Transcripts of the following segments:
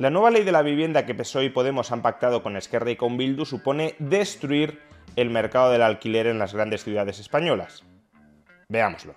La nueva ley de la vivienda que PSOE y Podemos han pactado con Esquerra y con Bildu supone destruir el mercado del alquiler en las grandes ciudades españolas. Veámoslo.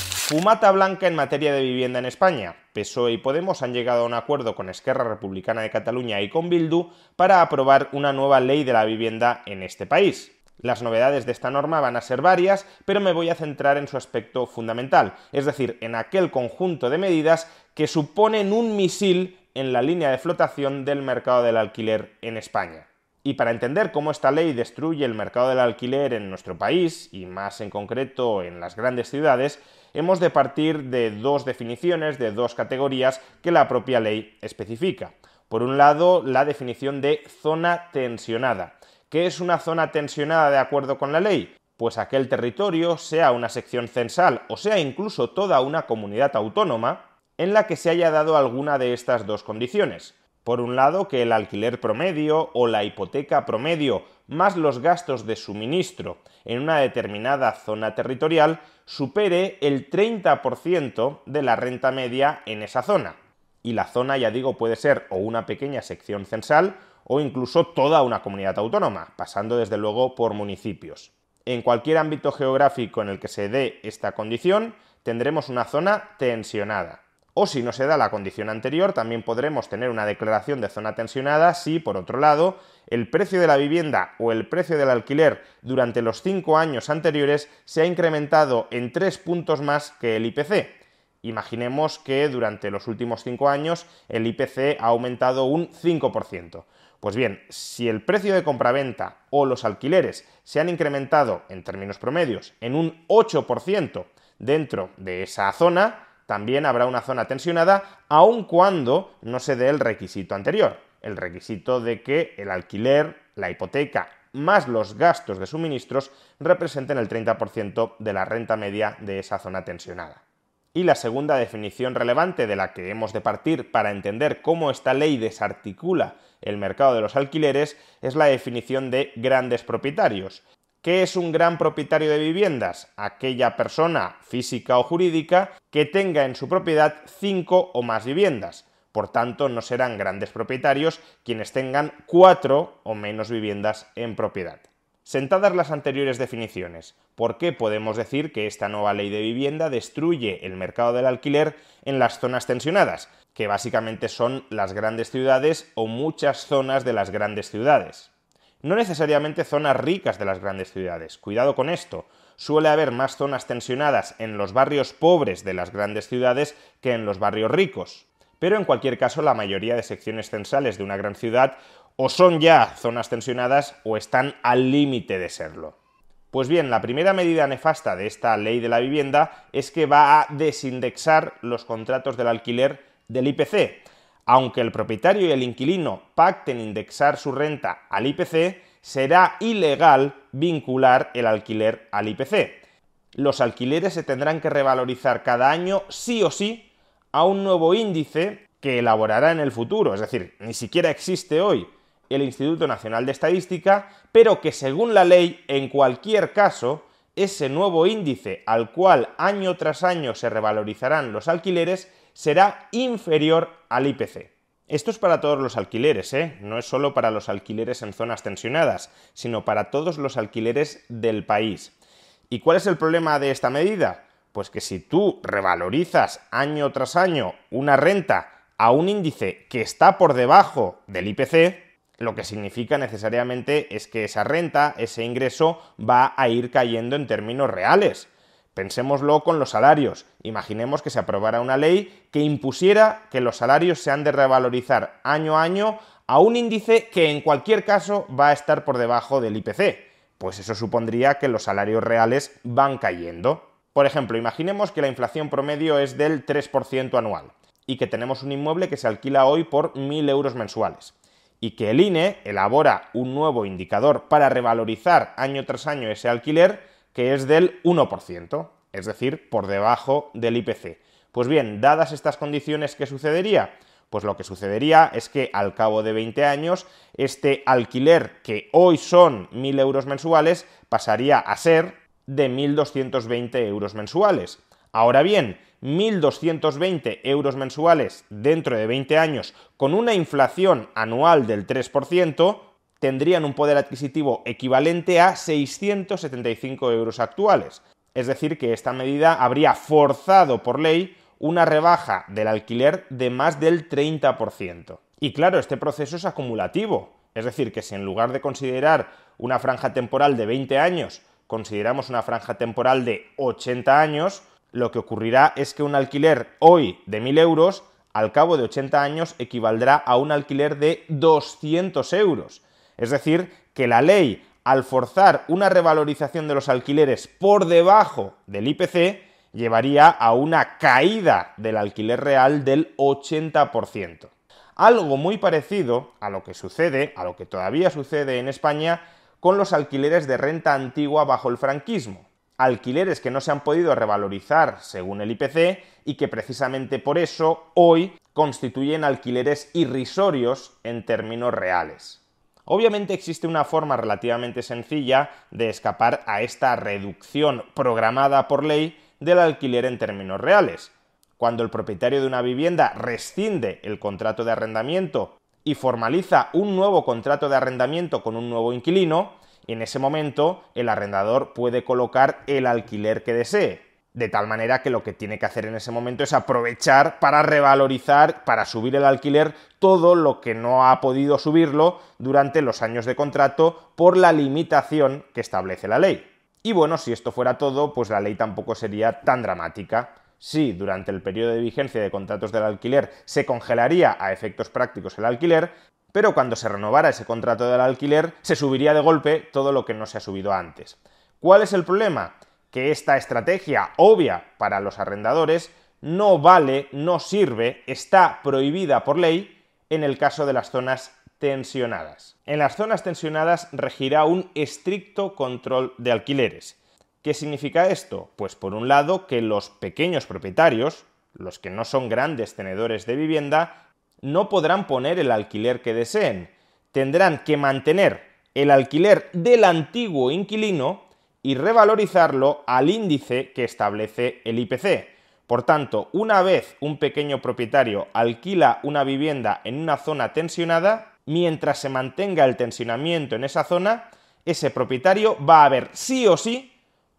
Fumata blanca en materia de vivienda en España. PSOE y Podemos han llegado a un acuerdo con Esquerra Republicana de Cataluña y con Bildu para aprobar una nueva ley de la vivienda en este país. Las novedades de esta norma van a ser varias, pero me voy a centrar en su aspecto fundamental, es decir, en aquel conjunto de medidas que suponen un misil en la línea de flotación del mercado del alquiler en España. Y para entender cómo esta ley destruye el mercado del alquiler en nuestro país, y más en concreto en las grandes ciudades, hemos de partir de dos definiciones, de dos categorías que la propia ley especifica. Por un lado, la definición de zona tensionada, ¿Qué es una zona tensionada de acuerdo con la ley? Pues aquel territorio, sea una sección censal o sea incluso toda una comunidad autónoma, en la que se haya dado alguna de estas dos condiciones. Por un lado, que el alquiler promedio o la hipoteca promedio más los gastos de suministro en una determinada zona territorial supere el 30% de la renta media en esa zona. Y la zona, ya digo, puede ser o una pequeña sección censal o incluso toda una comunidad autónoma, pasando desde luego por municipios. En cualquier ámbito geográfico en el que se dé esta condición, tendremos una zona tensionada. O si no se da la condición anterior, también podremos tener una declaración de zona tensionada si, por otro lado, el precio de la vivienda o el precio del alquiler durante los cinco años anteriores se ha incrementado en tres puntos más que el IPC, Imaginemos que durante los últimos cinco años el IPC ha aumentado un 5%. Pues bien, si el precio de compraventa o los alquileres se han incrementado en términos promedios en un 8% dentro de esa zona, también habrá una zona tensionada aun cuando no se dé el requisito anterior, el requisito de que el alquiler, la hipoteca más los gastos de suministros representen el 30% de la renta media de esa zona tensionada. Y la segunda definición relevante de la que hemos de partir para entender cómo esta ley desarticula el mercado de los alquileres es la definición de grandes propietarios. ¿Qué es un gran propietario de viviendas? Aquella persona física o jurídica que tenga en su propiedad cinco o más viviendas. Por tanto, no serán grandes propietarios quienes tengan cuatro o menos viviendas en propiedad. Sentadas las anteriores definiciones, ¿por qué podemos decir que esta nueva ley de vivienda destruye el mercado del alquiler en las zonas tensionadas, que básicamente son las grandes ciudades o muchas zonas de las grandes ciudades? No necesariamente zonas ricas de las grandes ciudades, cuidado con esto, suele haber más zonas tensionadas en los barrios pobres de las grandes ciudades que en los barrios ricos pero en cualquier caso la mayoría de secciones censales de una gran ciudad o son ya zonas tensionadas o están al límite de serlo. Pues bien, la primera medida nefasta de esta ley de la vivienda es que va a desindexar los contratos del alquiler del IPC. Aunque el propietario y el inquilino pacten indexar su renta al IPC, será ilegal vincular el alquiler al IPC. Los alquileres se tendrán que revalorizar cada año sí o sí a un nuevo índice que elaborará en el futuro, es decir, ni siquiera existe hoy, el Instituto Nacional de Estadística, pero que según la ley, en cualquier caso, ese nuevo índice al cual año tras año se revalorizarán los alquileres será inferior al IPC. Esto es para todos los alquileres, ¿eh? no es solo para los alquileres en zonas tensionadas, sino para todos los alquileres del país. ¿Y cuál es el problema de esta medida? Pues que si tú revalorizas año tras año una renta a un índice que está por debajo del IPC, lo que significa necesariamente es que esa renta, ese ingreso, va a ir cayendo en términos reales. Pensémoslo con los salarios. Imaginemos que se aprobara una ley que impusiera que los salarios se han de revalorizar año a año a un índice que en cualquier caso va a estar por debajo del IPC. Pues eso supondría que los salarios reales van cayendo. Por ejemplo, imaginemos que la inflación promedio es del 3% anual y que tenemos un inmueble que se alquila hoy por 1.000 euros mensuales y que el INE elabora un nuevo indicador para revalorizar año tras año ese alquiler que es del 1%, es decir, por debajo del IPC. Pues bien, dadas estas condiciones, ¿qué sucedería? Pues lo que sucedería es que al cabo de 20 años, este alquiler que hoy son 1.000 euros mensuales pasaría a ser de 1.220 euros mensuales. Ahora bien, 1.220 euros mensuales dentro de 20 años con una inflación anual del 3%, tendrían un poder adquisitivo equivalente a 675 euros actuales. Es decir, que esta medida habría forzado por ley una rebaja del alquiler de más del 30%. Y claro, este proceso es acumulativo. Es decir, que si en lugar de considerar una franja temporal de 20 años, consideramos una franja temporal de 80 años, lo que ocurrirá es que un alquiler hoy de 1.000 euros, al cabo de 80 años, equivaldrá a un alquiler de 200 euros. Es decir, que la ley, al forzar una revalorización de los alquileres por debajo del IPC, llevaría a una caída del alquiler real del 80%. Algo muy parecido a lo que sucede, a lo que todavía sucede en España, con los alquileres de renta antigua bajo el franquismo alquileres que no se han podido revalorizar según el IPC y que precisamente por eso hoy constituyen alquileres irrisorios en términos reales. Obviamente existe una forma relativamente sencilla de escapar a esta reducción programada por ley del alquiler en términos reales. Cuando el propietario de una vivienda rescinde el contrato de arrendamiento y formaliza un nuevo contrato de arrendamiento con un nuevo inquilino, en ese momento el arrendador puede colocar el alquiler que desee. De tal manera que lo que tiene que hacer en ese momento es aprovechar para revalorizar, para subir el alquiler, todo lo que no ha podido subirlo durante los años de contrato por la limitación que establece la ley. Y bueno, si esto fuera todo, pues la ley tampoco sería tan dramática. Si durante el periodo de vigencia de contratos del alquiler se congelaría a efectos prácticos el alquiler, pero cuando se renovara ese contrato del alquiler se subiría de golpe todo lo que no se ha subido antes. ¿Cuál es el problema? Que esta estrategia obvia para los arrendadores no vale, no sirve, está prohibida por ley en el caso de las zonas tensionadas. En las zonas tensionadas regirá un estricto control de alquileres. ¿Qué significa esto? Pues por un lado que los pequeños propietarios, los que no son grandes tenedores de vivienda, no podrán poner el alquiler que deseen. Tendrán que mantener el alquiler del antiguo inquilino y revalorizarlo al índice que establece el IPC. Por tanto, una vez un pequeño propietario alquila una vivienda en una zona tensionada, mientras se mantenga el tensionamiento en esa zona, ese propietario va a ver sí o sí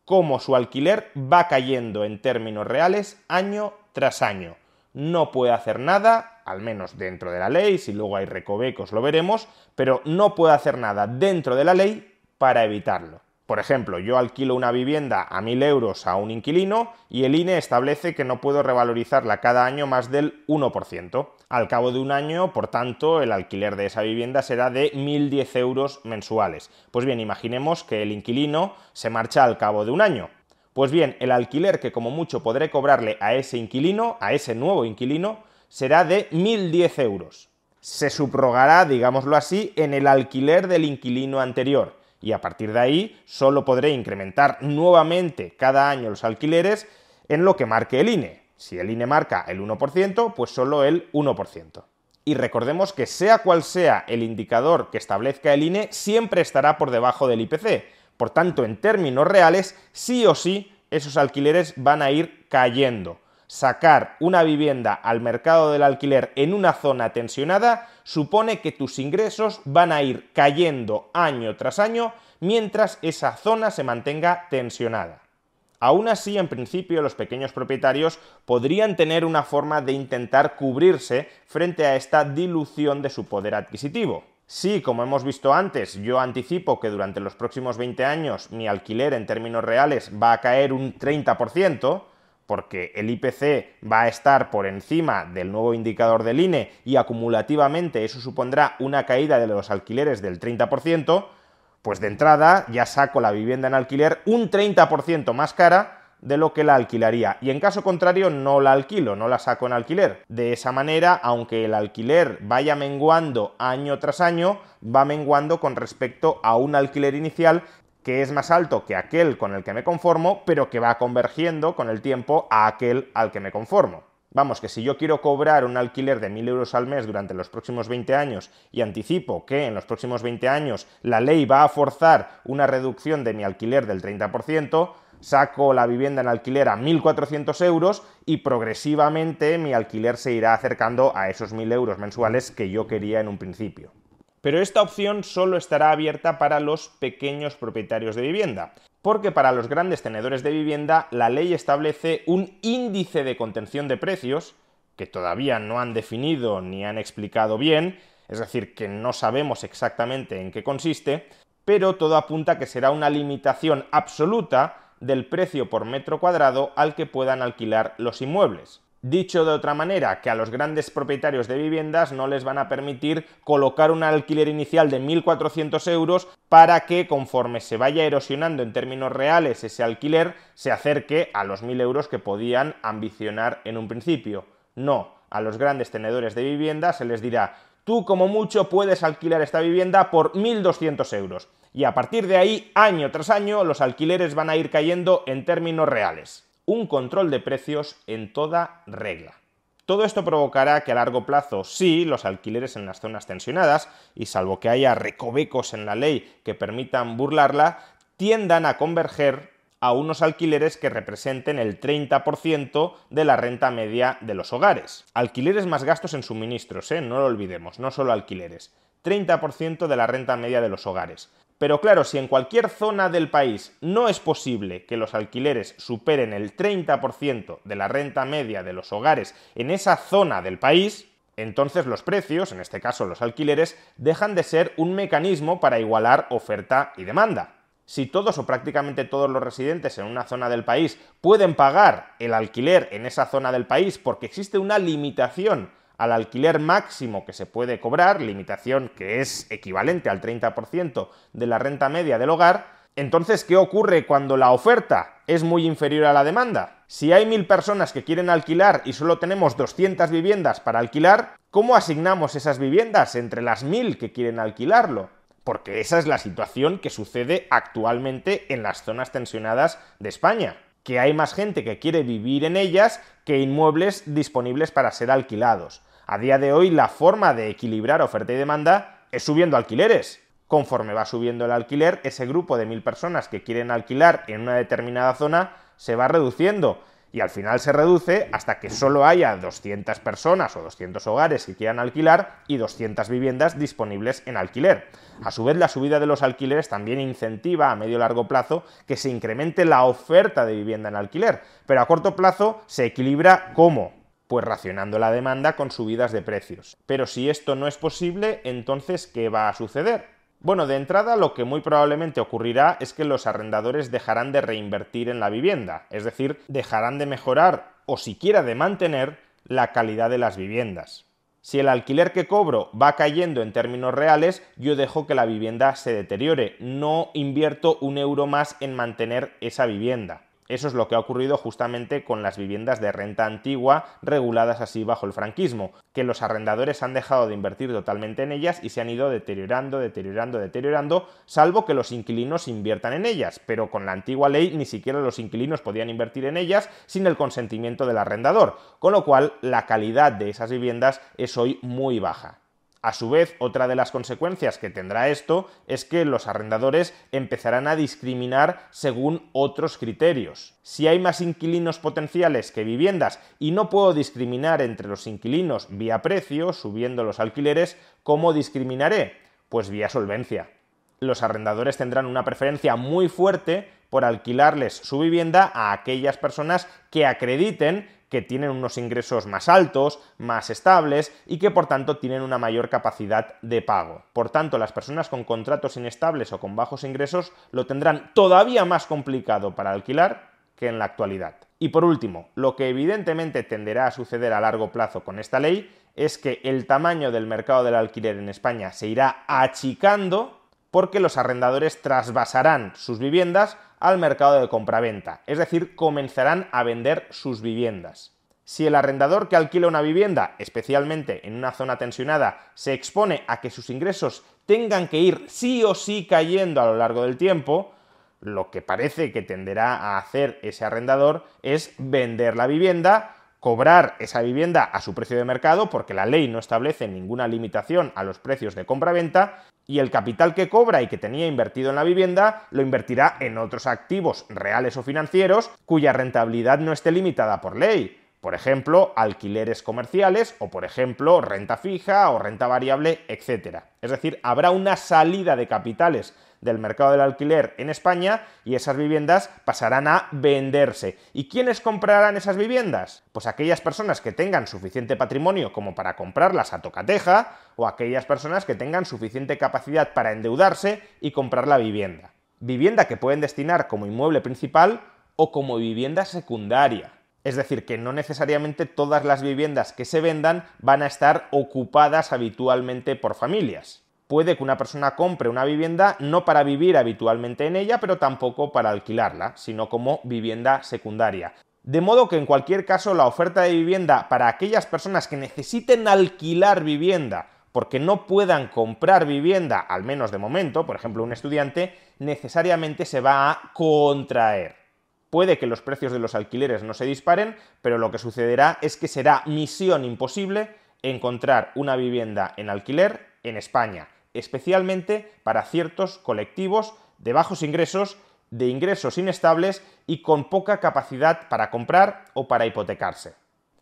cómo su alquiler va cayendo en términos reales año tras año no puede hacer nada, al menos dentro de la ley, si luego hay recovecos lo veremos, pero no puede hacer nada dentro de la ley para evitarlo. Por ejemplo, yo alquilo una vivienda a 1.000 euros a un inquilino y el INE establece que no puedo revalorizarla cada año más del 1%. Al cabo de un año, por tanto, el alquiler de esa vivienda será de 1.010 euros mensuales. Pues bien, imaginemos que el inquilino se marcha al cabo de un año. Pues bien, el alquiler que como mucho podré cobrarle a ese inquilino, a ese nuevo inquilino, será de 1.010 euros. Se subrogará, digámoslo así, en el alquiler del inquilino anterior y a partir de ahí solo podré incrementar nuevamente cada año los alquileres en lo que marque el INE. Si el INE marca el 1%, pues solo el 1%. Y recordemos que sea cual sea el indicador que establezca el INE, siempre estará por debajo del IPC, por tanto, en términos reales, sí o sí, esos alquileres van a ir cayendo. Sacar una vivienda al mercado del alquiler en una zona tensionada supone que tus ingresos van a ir cayendo año tras año mientras esa zona se mantenga tensionada. Aún así, en principio, los pequeños propietarios podrían tener una forma de intentar cubrirse frente a esta dilución de su poder adquisitivo. Si, como hemos visto antes, yo anticipo que durante los próximos 20 años mi alquiler en términos reales va a caer un 30%, porque el IPC va a estar por encima del nuevo indicador del INE y acumulativamente eso supondrá una caída de los alquileres del 30%, pues de entrada ya saco la vivienda en alquiler un 30% más cara de lo que la alquilaría. Y en caso contrario no la alquilo, no la saco en alquiler. De esa manera, aunque el alquiler vaya menguando año tras año, va menguando con respecto a un alquiler inicial que es más alto que aquel con el que me conformo, pero que va convergiendo con el tiempo a aquel al que me conformo. Vamos, que si yo quiero cobrar un alquiler de 1.000 euros al mes durante los próximos 20 años y anticipo que en los próximos 20 años la ley va a forzar una reducción de mi alquiler del 30%, saco la vivienda en alquiler a 1.400 euros y progresivamente mi alquiler se irá acercando a esos 1.000 euros mensuales que yo quería en un principio. Pero esta opción solo estará abierta para los pequeños propietarios de vivienda, porque para los grandes tenedores de vivienda la ley establece un índice de contención de precios que todavía no han definido ni han explicado bien, es decir, que no sabemos exactamente en qué consiste, pero todo apunta a que será una limitación absoluta del precio por metro cuadrado al que puedan alquilar los inmuebles. Dicho de otra manera, que a los grandes propietarios de viviendas no les van a permitir colocar un alquiler inicial de 1.400 euros para que conforme se vaya erosionando en términos reales ese alquiler se acerque a los 1.000 euros que podían ambicionar en un principio. No, a los grandes tenedores de vivienda se les dirá, tú como mucho puedes alquilar esta vivienda por 1.200 euros y a partir de ahí, año tras año, los alquileres van a ir cayendo en términos reales. Un control de precios en toda regla. Todo esto provocará que a largo plazo sí los alquileres en las zonas tensionadas, y salvo que haya recovecos en la ley que permitan burlarla, tiendan a converger a unos alquileres que representen el 30% de la renta media de los hogares. Alquileres más gastos en suministros, ¿eh? no lo olvidemos, no solo alquileres. 30% de la renta media de los hogares. Pero claro, si en cualquier zona del país no es posible que los alquileres superen el 30% de la renta media de los hogares en esa zona del país, entonces los precios, en este caso los alquileres, dejan de ser un mecanismo para igualar oferta y demanda. Si todos o prácticamente todos los residentes en una zona del país pueden pagar el alquiler en esa zona del país porque existe una limitación al alquiler máximo que se puede cobrar, limitación que es equivalente al 30% de la renta media del hogar, entonces, ¿qué ocurre cuando la oferta es muy inferior a la demanda? Si hay mil personas que quieren alquilar y solo tenemos 200 viviendas para alquilar, ¿cómo asignamos esas viviendas entre las mil que quieren alquilarlo? Porque esa es la situación que sucede actualmente en las zonas tensionadas de España que hay más gente que quiere vivir en ellas que inmuebles disponibles para ser alquilados. A día de hoy la forma de equilibrar oferta y demanda es subiendo alquileres. Conforme va subiendo el alquiler, ese grupo de mil personas que quieren alquilar en una determinada zona se va reduciendo y al final se reduce hasta que solo haya 200 personas o 200 hogares que quieran alquilar y 200 viviendas disponibles en alquiler. A su vez, la subida de los alquileres también incentiva a medio largo plazo que se incremente la oferta de vivienda en alquiler, pero a corto plazo se equilibra cómo pues racionando la demanda con subidas de precios. Pero si esto no es posible, entonces ¿qué va a suceder? Bueno, de entrada lo que muy probablemente ocurrirá es que los arrendadores dejarán de reinvertir en la vivienda, es decir, dejarán de mejorar o siquiera de mantener la calidad de las viviendas. Si el alquiler que cobro va cayendo en términos reales, yo dejo que la vivienda se deteriore, no invierto un euro más en mantener esa vivienda. Eso es lo que ha ocurrido justamente con las viviendas de renta antigua reguladas así bajo el franquismo, que los arrendadores han dejado de invertir totalmente en ellas y se han ido deteriorando, deteriorando, deteriorando, salvo que los inquilinos inviertan en ellas, pero con la antigua ley ni siquiera los inquilinos podían invertir en ellas sin el consentimiento del arrendador, con lo cual la calidad de esas viviendas es hoy muy baja. A su vez, otra de las consecuencias que tendrá esto es que los arrendadores empezarán a discriminar según otros criterios. Si hay más inquilinos potenciales que viviendas y no puedo discriminar entre los inquilinos vía precio, subiendo los alquileres, ¿cómo discriminaré? Pues vía solvencia. Los arrendadores tendrán una preferencia muy fuerte por alquilarles su vivienda a aquellas personas que acrediten que tienen unos ingresos más altos, más estables y que por tanto tienen una mayor capacidad de pago. Por tanto, las personas con contratos inestables o con bajos ingresos lo tendrán todavía más complicado para alquilar que en la actualidad. Y por último, lo que evidentemente tenderá a suceder a largo plazo con esta ley es que el tamaño del mercado del alquiler en España se irá achicando porque los arrendadores trasvasarán sus viviendas al mercado de compraventa, es decir, comenzarán a vender sus viviendas. Si el arrendador que alquila una vivienda, especialmente en una zona tensionada, se expone a que sus ingresos tengan que ir sí o sí cayendo a lo largo del tiempo, lo que parece que tenderá a hacer ese arrendador es vender la vivienda cobrar esa vivienda a su precio de mercado porque la ley no establece ninguna limitación a los precios de compra-venta y el capital que cobra y que tenía invertido en la vivienda lo invertirá en otros activos reales o financieros cuya rentabilidad no esté limitada por ley. Por ejemplo, alquileres comerciales o, por ejemplo, renta fija o renta variable, etcétera. Es decir, habrá una salida de capitales del mercado del alquiler en España y esas viviendas pasarán a venderse. ¿Y quiénes comprarán esas viviendas? Pues aquellas personas que tengan suficiente patrimonio como para comprarlas a tocateja o aquellas personas que tengan suficiente capacidad para endeudarse y comprar la vivienda. Vivienda que pueden destinar como inmueble principal o como vivienda secundaria. Es decir, que no necesariamente todas las viviendas que se vendan van a estar ocupadas habitualmente por familias puede que una persona compre una vivienda no para vivir habitualmente en ella, pero tampoco para alquilarla, sino como vivienda secundaria. De modo que en cualquier caso la oferta de vivienda para aquellas personas que necesiten alquilar vivienda porque no puedan comprar vivienda, al menos de momento, por ejemplo un estudiante, necesariamente se va a contraer. Puede que los precios de los alquileres no se disparen, pero lo que sucederá es que será misión imposible encontrar una vivienda en alquiler en España especialmente para ciertos colectivos de bajos ingresos, de ingresos inestables y con poca capacidad para comprar o para hipotecarse.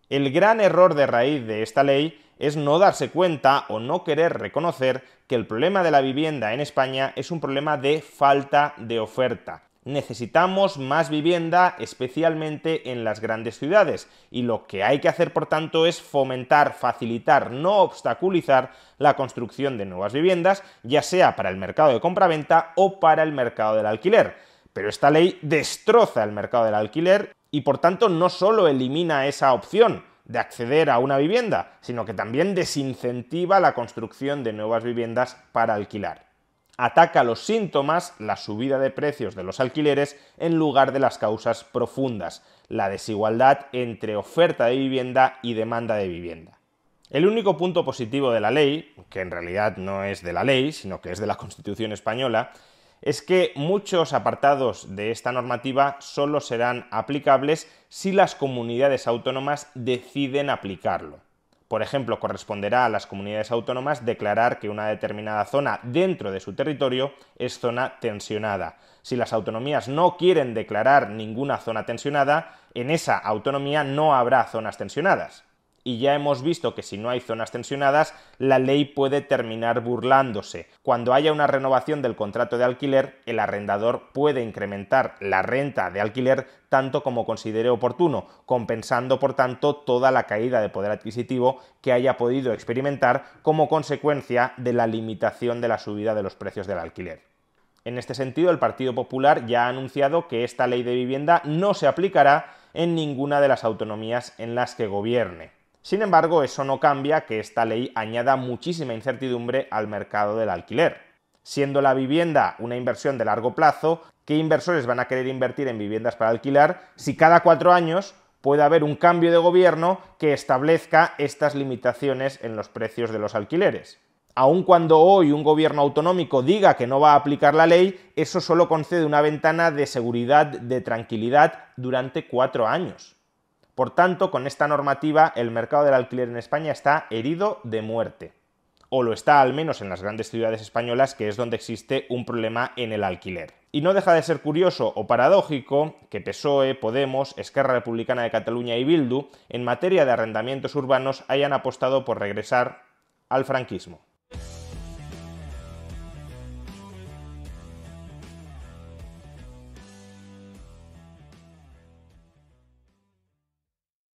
El gran error de raíz de esta ley es no darse cuenta o no querer reconocer que el problema de la vivienda en España es un problema de falta de oferta, necesitamos más vivienda, especialmente en las grandes ciudades, y lo que hay que hacer, por tanto, es fomentar, facilitar, no obstaculizar la construcción de nuevas viviendas, ya sea para el mercado de compraventa o para el mercado del alquiler. Pero esta ley destroza el mercado del alquiler y, por tanto, no solo elimina esa opción, de acceder a una vivienda, sino que también desincentiva la construcción de nuevas viviendas para alquilar ataca los síntomas, la subida de precios de los alquileres, en lugar de las causas profundas, la desigualdad entre oferta de vivienda y demanda de vivienda. El único punto positivo de la ley, que en realidad no es de la ley, sino que es de la Constitución española, es que muchos apartados de esta normativa solo serán aplicables si las comunidades autónomas deciden aplicarlo. Por ejemplo, corresponderá a las comunidades autónomas declarar que una determinada zona dentro de su territorio es zona tensionada. Si las autonomías no quieren declarar ninguna zona tensionada, en esa autonomía no habrá zonas tensionadas y ya hemos visto que si no hay zonas tensionadas, la ley puede terminar burlándose. Cuando haya una renovación del contrato de alquiler, el arrendador puede incrementar la renta de alquiler tanto como considere oportuno, compensando por tanto toda la caída de poder adquisitivo que haya podido experimentar como consecuencia de la limitación de la subida de los precios del alquiler. En este sentido, el Partido Popular ya ha anunciado que esta ley de vivienda no se aplicará en ninguna de las autonomías en las que gobierne. Sin embargo, eso no cambia que esta ley añada muchísima incertidumbre al mercado del alquiler. Siendo la vivienda una inversión de largo plazo, ¿qué inversores van a querer invertir en viviendas para alquilar si cada cuatro años puede haber un cambio de gobierno que establezca estas limitaciones en los precios de los alquileres? aun cuando hoy un gobierno autonómico diga que no va a aplicar la ley, eso solo concede una ventana de seguridad, de tranquilidad, durante cuatro años. Por tanto, con esta normativa, el mercado del alquiler en España está herido de muerte. O lo está al menos en las grandes ciudades españolas, que es donde existe un problema en el alquiler. Y no deja de ser curioso o paradójico que PSOE, Podemos, Esquerra Republicana de Cataluña y Bildu, en materia de arrendamientos urbanos, hayan apostado por regresar al franquismo.